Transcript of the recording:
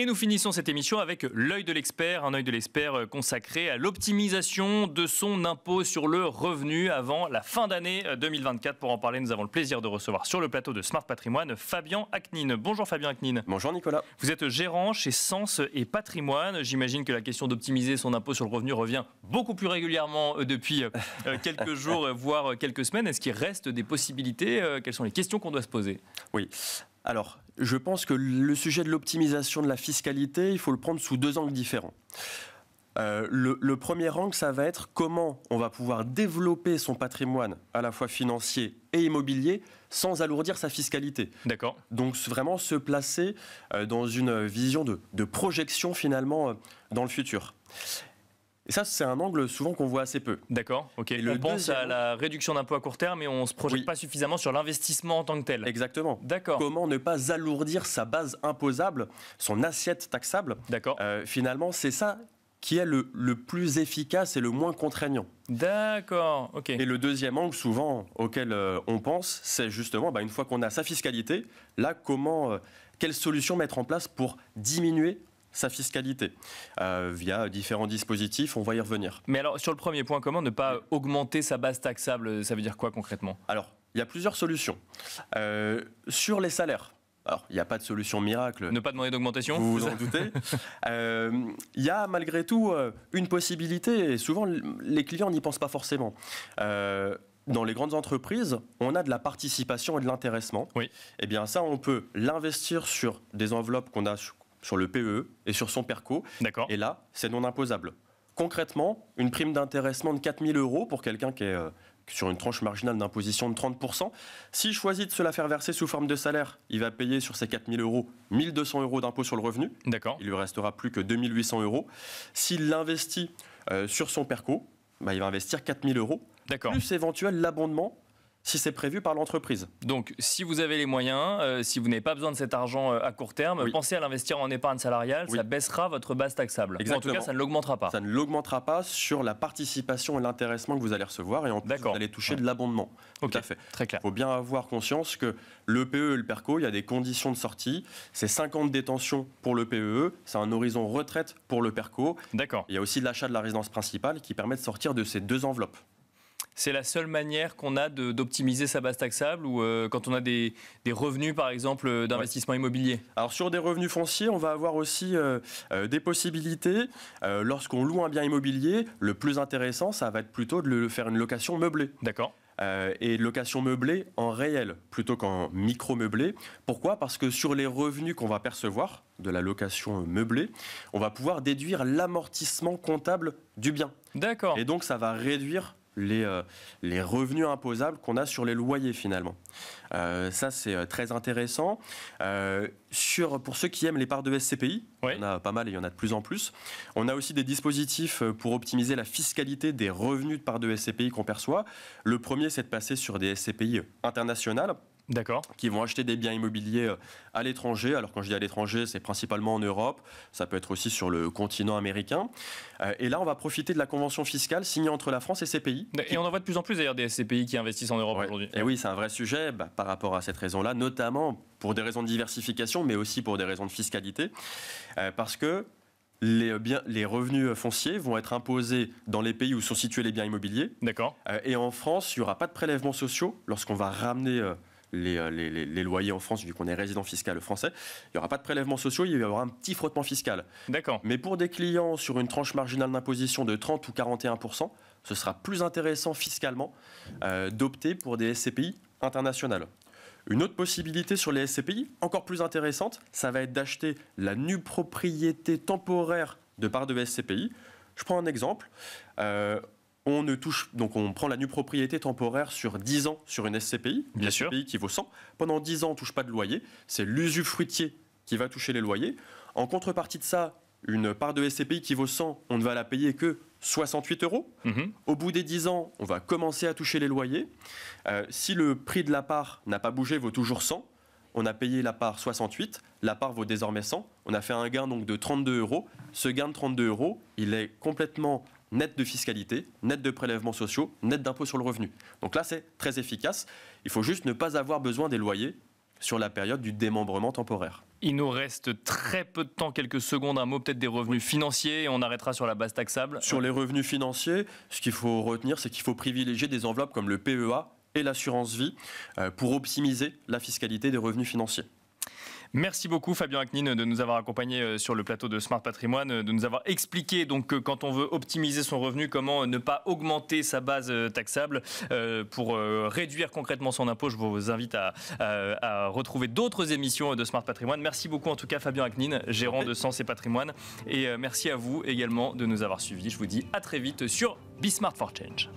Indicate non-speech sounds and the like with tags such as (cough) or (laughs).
Et nous finissons cette émission avec l'œil de l'expert, un œil de l'expert euh, consacré à l'optimisation de son impôt sur le revenu avant la fin d'année 2024. Euh, Pour en parler, nous avons le plaisir de recevoir sur le plateau de Smart Patrimoine Fabien Acnine. Bonjour Fabien Acnine. Bonjour Nicolas. Vous êtes gérant chez Sens et Patrimoine. J'imagine que la question d'optimiser son impôt sur le revenu revient beaucoup plus régulièrement euh, depuis (laughs) quelques jours, voire quelques semaines. Est-ce qu'il reste des possibilités Quelles sont les questions qu'on doit se poser Oui. Alors, je pense que le sujet de l'optimisation de la fiscalité, il faut le prendre sous deux angles différents. Euh, le, premier angle, ça va être comment on va pouvoir développer son patrimoine à la fois financier et immobilier sans alourdir sa fiscalité. D'accord. Donc vraiment se placer euh, dans une vision de, projection finalement euh, dans le futur. Et ça, c'est un angle souvent qu'on voit assez peu. D'accord, ok. Et on pense à la réduction d'impôts à court terme, mais on ne se projette pas suffisamment sur l'investissement en tant que tel. Exactement. D'accord. Comment ne pas alourdir sa base imposable, son assiette taxable D'accord. Euh, finalement, c'est ça qui est le, plus efficace et le moins contraignant. D'accord, ok. Et le deuxième angle, souvent, auquel euh, on pense, c'est justement, bah, une fois qu'on a sa fiscalité, là, comment, euh, quelles solutions mettre en place pour diminuer sa fiscalité euh, via différents dispositifs. On va y revenir. Mais alors, sur le premier point, comment ne pas augmenter sa base taxable Ça veut dire quoi concrètement Alors, il y a plusieurs solutions. Euh, sur les salaires, alors, il n'y a pas de solution miracle. Ne pas demander d'augmentation Vous vous en doutez. (laughs) Euh, il y a malgré tout une possibilité, et souvent les clients n'y pensent pas forcément. dans les grandes entreprises, on a de la participation et de l'intéressement. Oui. Eh bien, ça, on peut l'investir sur des enveloppes qu'on a sur le PE e et sur son PERCO. Et là, c'est non imposable. Concrètement, une prime d'intéressement de 000 euros pour quelqu'un qui est euh, sur une tranche marginale d'imposition de 30%, s'il choisit de se la faire verser sous forme de salaire, il va payer sur 4 000 euros 1200 euros d'impôt sur le revenu. D'accord. Il lui restera plus que 2800 euros. S'il l'investit euh, sur son PERCO, bah, il va investir 4000 euros. Plus éventuel l'abondement si c'est prévu par l'entreprise. Donc, si vous avez les moyens, euh, si vous n'avez pas besoin de cet argent euh, à court terme, pensez à l'investir en épargne salariale, ça baissera votre base taxable. Exactement. En tout cas, ça ne l'augmentera pas. Ça ne l'augmentera pas sur la participation et l'intéressement que vous allez recevoir, et en plus, vous allez toucher de l'abondement. Tout à fait. Très clair. Il faut bien avoir conscience que le PE et le PERCO, il y a des conditions de sortie. C'est 50 détentions pour le PEE, c'est un horizon retraite pour le PERCO. D'accord. Il y a aussi l'achat de la résidence principale qui permet de sortir de ces deux enveloppes c'est la seule manière qu'on a d'optimiser sa base taxable ou euh, quand on a des, revenus, par exemple, euh, d'investissement immobilier Alors, sur des revenus fonciers, on va avoir aussi euh, des possibilités. Lorsqu'on loue un bien immobilier, le plus intéressant, ça va être plutôt de le faire une location meublée. D'accord. et location meublée en réel plutôt qu'en micro-meublé. Pourquoi Parce que sur les revenus qu'on va percevoir de la location meublée, on va pouvoir déduire l'amortissement comptable du bien. D'accord. Et donc ça va réduire euh, les, revenus imposables qu'on a sur les loyers finalement. Euh, ça, c'est euh, très intéressant. sur, pour ceux qui aiment les parts de SCPI, y on a pas mal et il y en a de plus en plus, on a aussi des dispositifs pour optimiser la fiscalité des revenus de parts de SCPI qu'on perçoit. Le premier, c'est de passer sur des SCPI internationales. D'accord. Qui vont acheter des biens immobiliers euh, à l'étranger. Alors quand je dis à l'étranger, c'est principalement en Europe. Ça peut être aussi sur le continent américain. Euh, et là, on va profiter de la convention fiscale signée entre la France et ces pays. Et on en voit de plus en plus d'ailleurs des SCPI qui investissent en Europe aujourd'hui. Et oui, c'est un vrai sujet bah, par rapport à cette raison-là, notamment pour des raisons de diversification, mais aussi pour des raisons de fiscalité. Euh, parce que les, biens, les revenus fonciers vont être imposés dans les pays où sont situés les biens immobiliers. D'accord. et en France, il n'y aura pas de prélèvements sociaux lorsqu'on va ramener euh, les, loyers en France, vu qu'on est résident fiscal français, il n'y aura pas de prélèvements sociaux, il y aura un petit frottement fiscal. D'accord. Mais pour des clients sur une tranche marginale d'imposition de 30 ou 41%, ce sera plus intéressant fiscalement euh, d'opter pour des SCPI internationales. Une autre possibilité sur les SCPI, encore plus intéressante, ça va être d'acheter la nue propriété temporaire de part de SCPI. Je prends un exemple. Euh, on ne touche, donc on prend la nue propriété temporaire sur 10 ans sur une SCPI, qui vaut 100. Pendant 10 ans, on ne touche pas de loyer. C'est l'usufruitier qui va toucher les loyers. En contrepartie de ça, une part de SCPI qui vaut 100, on ne va la payer que 68 euros. Mhm. Au bout des 10 ans, on va commencer à toucher les loyers. Euh, si le prix de la part n'a pas bougé, vaut toujours 100. On a payé la part 68, la part vaut désormais 100. On a fait un gain donc de 32 euros. Ce gain de 32 euros, il est complètement net de fiscalité, net de prélèvements sociaux, net d'impôts sur le revenu. Donc là, c'est très efficace. Il faut juste ne pas avoir besoin des loyers sur la période du démembrement temporaire. Il nous reste très peu de temps, quelques secondes, un mot peut-être des revenus financiers et on arrêtera sur la base taxable. Sur les revenus financiers, ce qu'il faut retenir, c'est qu'il faut privilégier des enveloppes comme le PEA et l'assurance vie euh, pour optimiser la fiscalité des revenus financiers. Merci beaucoup Fabien Acnine de nous avoir accompagnés euh, sur le plateau de Smart Patrimoine, euh, de nous avoir expliqué donc euh, quand on veut optimiser son revenu, comment ne pas augmenter sa base taxable pour réduire concrètement son impôt. Je vous invite à, retrouver d'autres émissions de Smart Patrimoine. Merci beaucoup en tout cas Fabien Acnine, gérant de Sens et Patrimoine. Et merci à vous également de nous avoir suivis. Je vous dis à très vite sur Be Smart for Change.